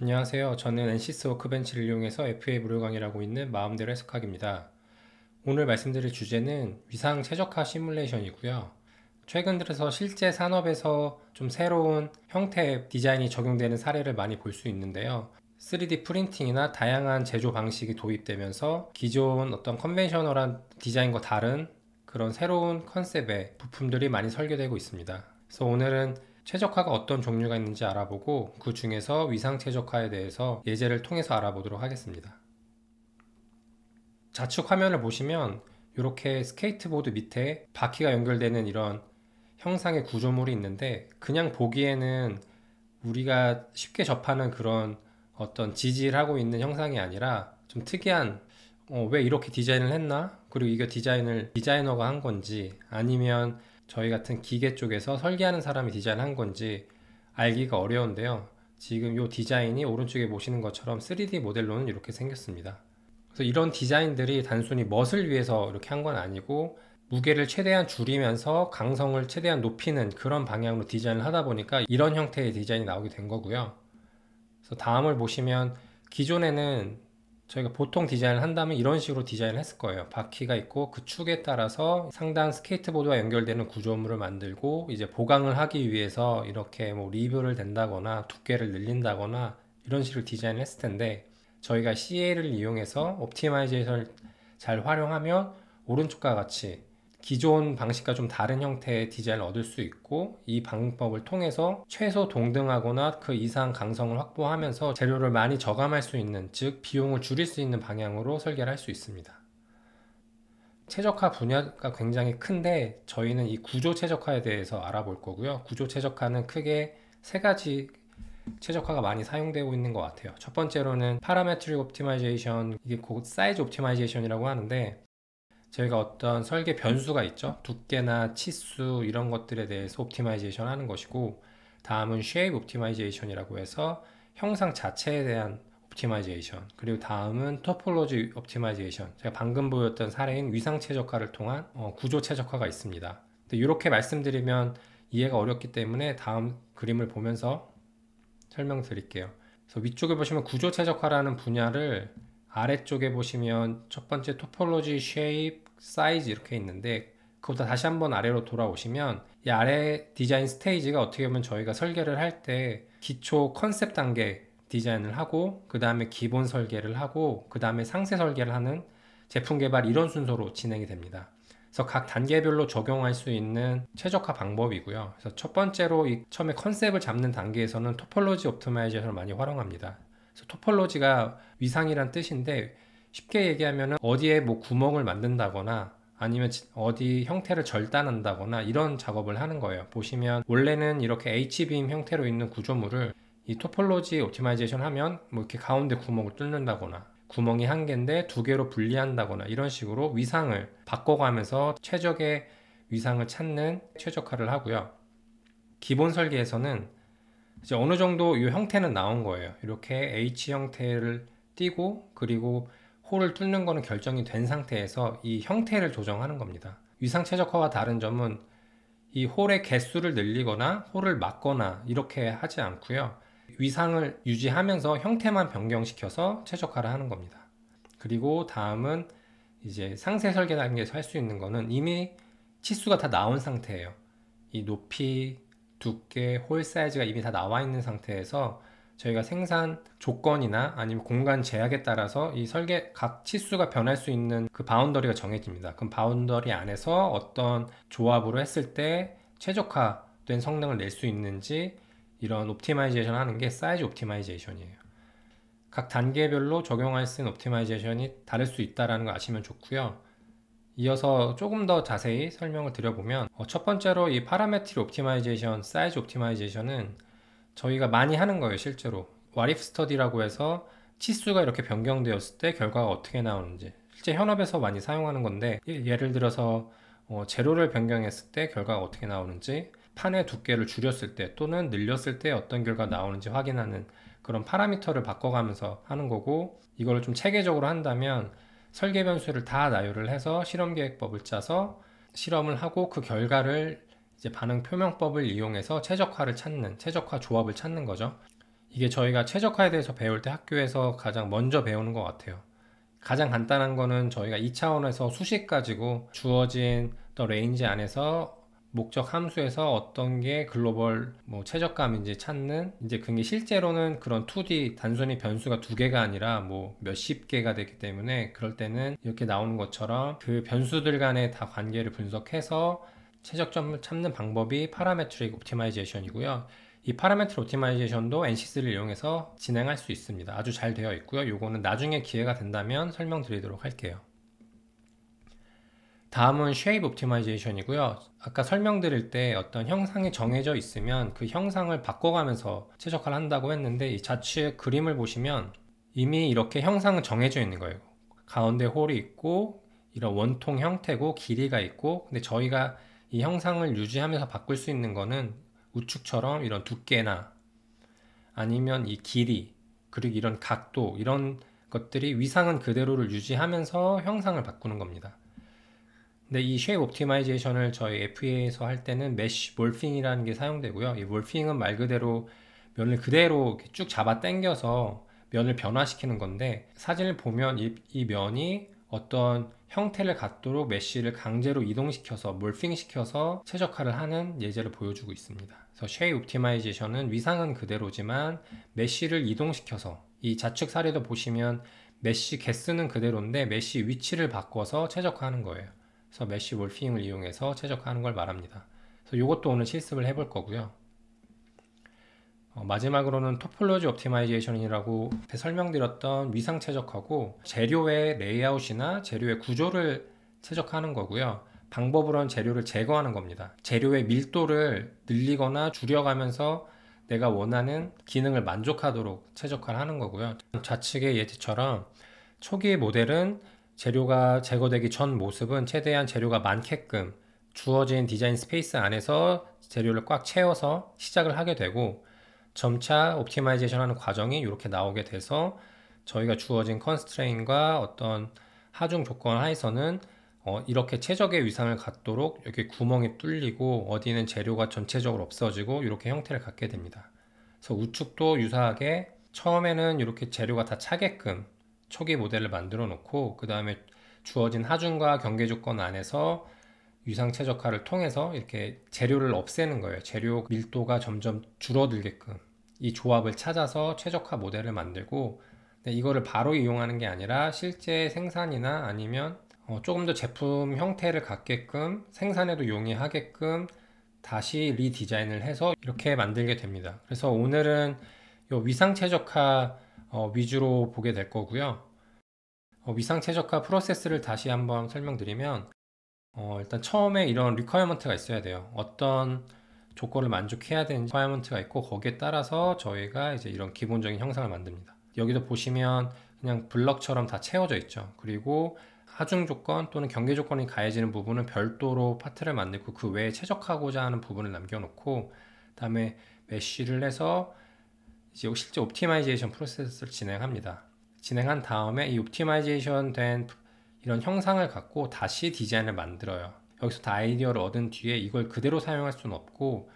안녕하세요. 저는 NCS 워크벤치를 이용해서 FA 무료 강의라고 있는 마음대로 해석하입니다 오늘 말씀드릴 주제는 위상 최적화 시뮬레이션이고요. 최근 들어서 실제 산업에서 좀 새로운 형태의 디자인이 적용되는 사례를 많이 볼 수 있는데요. 3D 프린팅이나 다양한 제조 방식이 도입되면서 기존 어떤 컨벤셔널한 디자인과 다른 그런 새로운 컨셉의 부품들이 많이 설계되고 있습니다. 그래서 오늘은 최적화가 어떤 종류가 있는지 알아보고 그 중에서 위상 최적화에 대해서 예제를 통해서 알아보도록 하겠습니다. 좌측 화면을 보시면 이렇게 스케이트보드 밑에 바퀴가 연결되는 이런 형상의 구조물이 있는데 그냥 보기에는 우리가 쉽게 접하는 그런 어떤 지질 하고 있는 형상이 아니라 좀 특이한 어, 왜 이렇게 디자인을 했나? 그리고 이게 디자인을 디자이너가 한 건지 아니면 저희 같은 기계 쪽에서 설계하는 사람이 디자인한 건지 알기가 어려운데요. 지금 이 디자인이 오른쪽에 보시는 것처럼 3D 모델로는 이렇게 생겼습니다. 그래서 이런 디자인들이 단순히 멋을 위해서 이렇게 한 건 아니고 무게를 최대한 줄이면서 강성을 최대한 높이는 그런 방향으로 디자인을 하다 보니까 이런 형태의 디자인이 나오게 된 거고요. 그래서 다음을 보시면 기존에는 저희가 보통 디자인을 한다면 이런 식으로 디자인을 했을 거예요. 바퀴가 있고 그 축에 따라서 상단 스케이트보드와 연결되는 구조물을 만들고 이제 보강을 하기 위해서 이렇게 뭐 리뷰를 댄다거나 두께를 늘린다거나 이런 식으로 디자인을 했을 텐데 저희가 CA를 이용해서 옵티마이제이션을 잘 활용하면 오른쪽과 같이 기존 방식과 좀 다른 형태의 디자인을 얻을 수 있고 이 방법을 통해서 최소 동등하거나 그 이상 강성을 확보하면서 재료를 많이 저감할 수 있는 즉 비용을 줄일 수 있는 방향으로 설계를 할 수 있습니다. 최적화 분야가 굉장히 큰데 저희는 이 구조 최적화에 대해서 알아볼 거고요. 구조 최적화는 크게 세 가지 최적화가 많이 사용되고 있는 것 같아요. 첫 번째로는 파라메트릭 옵티마이제이션, 이게 곧 사이즈 옵티마이제이션이라고 하는데 저희가 어떤 설계 변수가 있죠. 두께나 치수 이런 것들에 대해서 옵티마이제이션 하는 것이고 다음은 쉐입 옵티마이제이션이라고 해서 형상 자체에 대한 옵티마이제이션 그리고 다음은 토폴로지 옵티마이제이션 제가 방금 보였던 사례인 위상 최적화를 통한 어, 구조 최적화가 있습니다. 이렇게 말씀드리면 이해가 어렵기 때문에 다음 그림을 보면서 설명드릴게요. 그래서 위쪽에 보시면 구조 최적화라는 분야를 아래쪽에 보시면 첫 번째 토폴로지 쉐입 사이즈 이렇게 있는데 그보다 다시 한번 아래로 돌아오시면 이 아래 디자인 스테이지가 어떻게 보면 저희가 설계를 할 때 기초 컨셉 단계 디자인을 하고 그 다음에 기본 설계를 하고 그 다음에 상세 설계를 하는 제품 개발 이런 순서로 진행이 됩니다. 그래서 각 단계별로 적용할 수 있는 최적화 방법이고요. 그래서 첫 번째로 처음에 컨셉을 잡는 단계에서는 토폴로지 옵티마이제이션 많이 활용합니다. 토폴로지가 위상이란 뜻인데 쉽게 얘기하면 어디에 뭐 구멍을 만든다거나 아니면 어디 형태를 절단한다거나 이런 작업을 하는 거예요. 보시면 원래는 이렇게 H빔 형태로 있는 구조물을 이 토폴로지 옵티마이제이션 하면 뭐 이렇게 가운데 구멍을 뚫는다거나 구멍이 한 개인데 두 개로 분리한다거나 이런 식으로 위상을 바꿔가면서 최적의 위상을 찾는 최적화를 하고요. 기본 설계에서는 이제 어느 정도 이 형태는 나온 거예요. 이렇게 H 형태를 띄고 그리고 홀을 뚫는 거는 결정이 된 상태에서 이 형태를 조정하는 겁니다. 위상 최적화와 다른 점은 이 홀의 개수를 늘리거나 홀을 막거나 이렇게 하지 않고요. 위상을 유지하면서 형태만 변경시켜서 최적화를 하는 겁니다. 그리고 다음은 이제 상세 설계 단계에서 할 수 있는 거는 이미 치수가 다 나온 상태예요. 이 높이, 두께, 홀 사이즈가 이미 다 나와 있는 상태에서 저희가 생산 조건이나 아니면 공간 제약에 따라서 이 설계 각 치수가 변할 수 있는 그 바운더리가 정해집니다. 그럼 바운더리 안에서 어떤 조합으로 했을 때 최적화된 성능을 낼 수 있는지 이런 옵티마이제이션 하는 게 사이즈 옵티마이제이션이에요. 각 단계별로 적용할 수 있는 옵티마이제이션이 다를 수있다는거 아시면 좋고요. 이어서 조금 더 자세히 설명을 드려보면 어, 첫 번째로 이 파라메트릭 옵티마이제이션, 사이즈 옵티마이제이션은 저희가 많이 하는 거예요 실제로 와리프 스터디라고 해서 치수가 이렇게 변경되었을 때 결과가 어떻게 나오는지 실제 현업에서 많이 사용하는 건데 예, 예를 들어서 어, 재료를 변경했을 때 결과가 어떻게 나오는지 판의 두께를 줄였을 때 또는 늘렸을 때 어떤 결과가 나오는지 확인하는 그런 파라미터를 바꿔가면서 하는 거고 이걸 좀 체계적으로 한다면 설계 변수를 다 나열을 해서 실험 계획법을 짜서 실험을 하고 그 결과를 이제 반응 표명법을 이용해서 최적화를 찾는 최적화 조합을 찾는 거죠. 이게 저희가 최적화에 대해서 배울 때 학교에서 가장 먼저 배우는 것 같아요. 가장 간단한 거는 저희가 2차원에서 수식 가지고 주어진 더 레인지 안에서 목적 함수에서 어떤 게 글로벌 뭐 최적감 인지 찾는 이제 그게 실제로는 그런 2D 단순히 변수가 두 개가 아니라 뭐 몇십 개가 되기 때문에 그럴 때는 이렇게 나오는 것처럼 그 변수들 간의 다 관계를 분석해서 최적점을 찾는 방법이 파라메트릭 옵티마이제이션이고요. 이 파라메트릭 옵티마이제이션도 NC3를 이용해서 진행할 수 있습니다. 아주 잘 되어 있고요. 요거는 나중에 기회가 된다면 설명드리도록 할게요. 다음은 쉐입 옵티마이제이션이고요. 아까 설명드릴 때 어떤 형상이 정해져 있으면 그 형상을 바꿔가면서 최적화를 한다고 했는데 이 좌측 그림을 보시면 이미 이렇게 형상은 정해져 있는 거예요. 가운데 홀이 있고 이런 원통 형태고 길이가 있고 근데 저희가 이 형상을 유지하면서 바꿀 수 있는 거는 우측처럼 이런 두께나 아니면 이 길이 그리고 이런 각도 이런 것들이 위상은 그대로를 유지하면서 형상을 바꾸는 겁니다. 근데 이 쉐입 옵티마이제이션을 저희 FA에서 할 때는 메쉬 몰핑이라는 게 사용되고요. 이 몰핑은 말 그대로 면을 그대로 쭉 잡아 당겨서 면을 변화시키는 건데 사진을 보면 이, 이 면이 어떤 형태를 갖도록 메쉬를 강제로 이동시켜서 몰핑시켜서 최적화를 하는 예제를 보여주고 있습니다. 그래서 쉐이 옵티마이제이션은 위상은 그대로지만 메쉬를 이동시켜서 이 좌측 사례도 보시면 메쉬 개수는 그대로인데 메쉬 위치를 바꿔서 최적화하는 거예요. 그래서 메쉬 몰핑을 이용해서 최적화하는 걸 말합니다. 그래서 이것도 오늘 실습을 해볼 거고요. 어, 마지막으로는 토폴로지 옵티마이제이션이라고 설명드렸던 위상 최적화고 재료의 레이아웃이나 재료의 구조를 최적화하는 거고요. 방법으로는 재료를 제거하는 겁니다. 재료의 밀도를 늘리거나 줄여가면서 내가 원하는 기능을 만족하도록 최적화를 하는 거고요. 좌측의 예지처럼 초기 모델은 재료가 제거되기 전 모습은 최대한 재료가 많게끔 주어진 디자인 스페이스 안에서 재료를 꽉 채워서 시작을 하게 되고 점차 옵티마이제이션 하는 과정이 이렇게 나오게 돼서 저희가 주어진 컨스트레인과 어떤 하중 조건 하에서는 어, 이렇게 최적의 위상을 갖도록 이렇게 구멍이 뚫리고 어디는 재료가 전체적으로 없어지고 이렇게 형태를 갖게 됩니다. 그래서 우측도 유사하게 처음에는 이렇게 재료가 다 차게끔 초기 모델을 만들어 놓고 그 다음에 주어진 하중과 경계 조건 안에서 유상 최적화를 통해서 이렇게 재료를 없애는 거예요. 재료 밀도가 점점 줄어들게끔 이 조합을 찾아서 최적화 모델을 만들고 이거를 바로 이용하는 게 아니라 실제 생산이나 아니면 어, 조금 더 제품 형태를 갖게끔 생산에도 용이하게끔 다시 리디자인을 해서 이렇게 만들게 됩니다. 그래서 오늘은 요 위상 최적화 어, 위주로 보게 될 거고요. 어, 위상 최적화 프로세스를 다시 한번 설명드리면 어, 일단 처음에 이런 리퀘어먼트가 있어야 돼요. 어떤 조건을 만족해야 되는 리퀘어먼트가 있고 거기에 따라서 저희가 이제 이런 기본적인 형상을 만듭니다. 여기도 보시면 그냥 블럭처럼 다 채워져 있죠. 그리고 하중 조건 또는 경계 조건이 가해지는 부분은 별도로 파트를 만들고 그 외에 최적화하고자 하는 부분을 남겨놓고 그다음에 메쉬를 해서 이제 실제 옵티마이제이션 프로세스를 진행합니다. 진행한 다음에 이 옵티마이제이션 된 이런 형상을 갖고 다시 디자인을 만들어요. 여기서 다 아이디어를 얻은 뒤에 이걸 그대로 사용할 수는 없고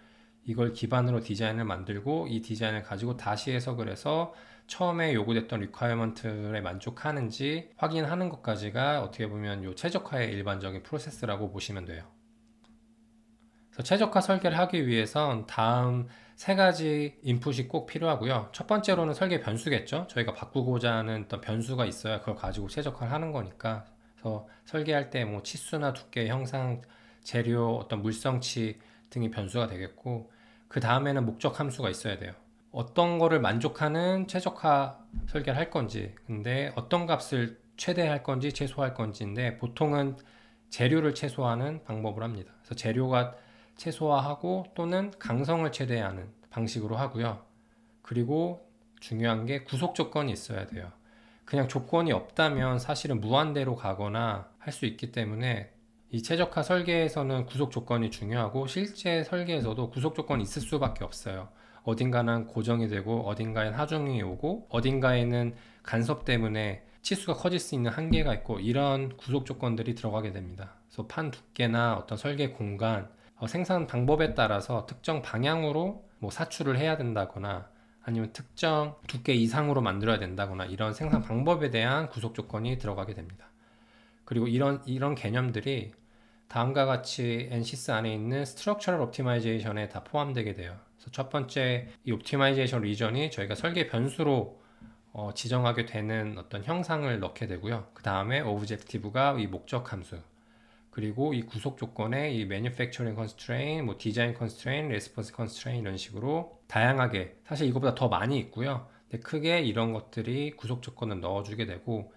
이걸 기반으로 디자인을 만들고 이 디자인을 가지고 다시 해석을 해서 처음에 요구됐던 리퀘어먼트에 만족하는지 확인하는 것까지가 어떻게 보면 요 최적화의 일반적인 프로세스라고 보시면 돼요. 그래서 최적화 설계를 하기 위해선 다음 세 가지 인풋이 꼭 필요하고요. 첫 번째로는 설계 변수겠죠. 저희가 바꾸고자 하는 어떤 변수가 있어야 그걸 가지고 최적화를 하는 거니까. 그래서 설계할 때 뭐 치수나 두께, 형상, 재료, 어떤 물성치 등이 변수가 되겠고 그 다음에는 목적 함수가 있어야 돼요. 어떤 거를 만족하는 최적화 설계를 할 건지 근데 어떤 값을 최대할 건지 최소할 건지인데 보통은 재료를 최소화하는 방법을 합니다. 그래서 재료가 최소화하고 또는 강성을 최대화하는 방식으로 하고요. 그리고 중요한 게 구속 조건이 있어야 돼요. 그냥 조건이 없다면 사실은 무한대로 가거나 할 수 있기 때문에 이 최적화 설계에서는 구속 조건이 중요하고 실제 설계에서도 구속 조건이 있을 수밖에 없어요. 어딘가는 고정이 되고 어딘가엔 하중이 오고 어딘가에는 간섭 때문에 치수가 커질 수 있는 한계가 있고 이런 구속 조건들이 들어가게 됩니다. 그래서 판 두께나 어떤 설계 공간 어, 생산 방법에 따라서 특정 방향으로 뭐 사출을 해야 된다거나 아니면 특정 두께 이상으로 만들어야 된다거나 이런 생산 방법에 대한 구속 조건이 들어가게 됩니다. 그리고 이런 이런 개념들이 다음과 같이 엔시스 안에 있는 스트럭처럴 옵티마이제이션에 다 포함되게 돼요. 그래서 첫 번째 이 옵티마이제이션 리전이 저희가 설계 변수로 어, 지정하게 되는 어떤 형상을 넣게 되고요. 그 다음에 오브젝티브가 이 목적 함수 그리고 이 구속 조건에 이 manufacturing constraint, 뭐 design constraint, response constraint 이런 식으로 다양하게 사실 이것보다더 많이 있고요. 근데 크게 이런 것들이 구속 조건을 넣어주게 되고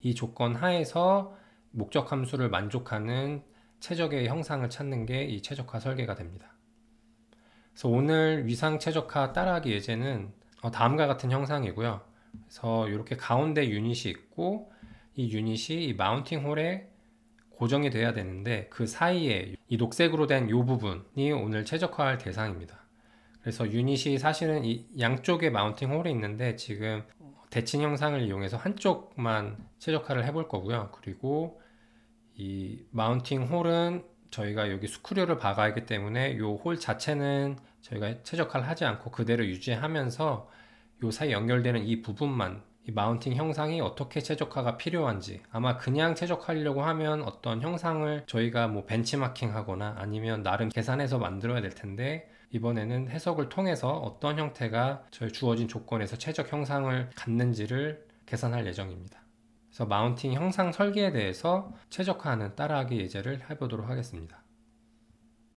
이 조건 하에서 목적 함수를 만족하는 최적의 형상을 찾는 게 이 최적화 설계가 됩니다. 그래서 오늘 위상 최적화 따라하기 예제는 어, 다음과 같은 형상이고요. 그래서 이렇게 가운데 유닛이 있고 이 유닛이 이 마운팅 홀에 고정이 돼야 되는데 그 사이에 이 녹색으로 된 이 부분이 오늘 최적화할 대상입니다. 그래서 유닛이 사실은 이 양쪽에 마운팅 홀이 있는데 지금 대칭 형상을 이용해서 한쪽만 최적화를 해볼 거고요. 그리고 이 마운팅 홀은 저희가 여기 스크류를 박아야 하기 때문에 이 홀 자체는 저희가 최적화를 하지 않고 그대로 유지하면서 이 사이 연결되는 이 부분만 이 마운팅 형상이 어떻게 최적화가 필요한지 아마 그냥 최적화하려고 하면 어떤 형상을 저희가 뭐 벤치마킹 하거나 아니면 나름 계산해서 만들어야 될 텐데 이번에는 해석을 통해서 어떤 형태가 저희 주어진 조건에서 최적 형상을 갖는지를 계산할 예정입니다. 그래서 마운팅 형상 설계에 대해서 최적화하는 따라하기 예제를 해보도록 하겠습니다.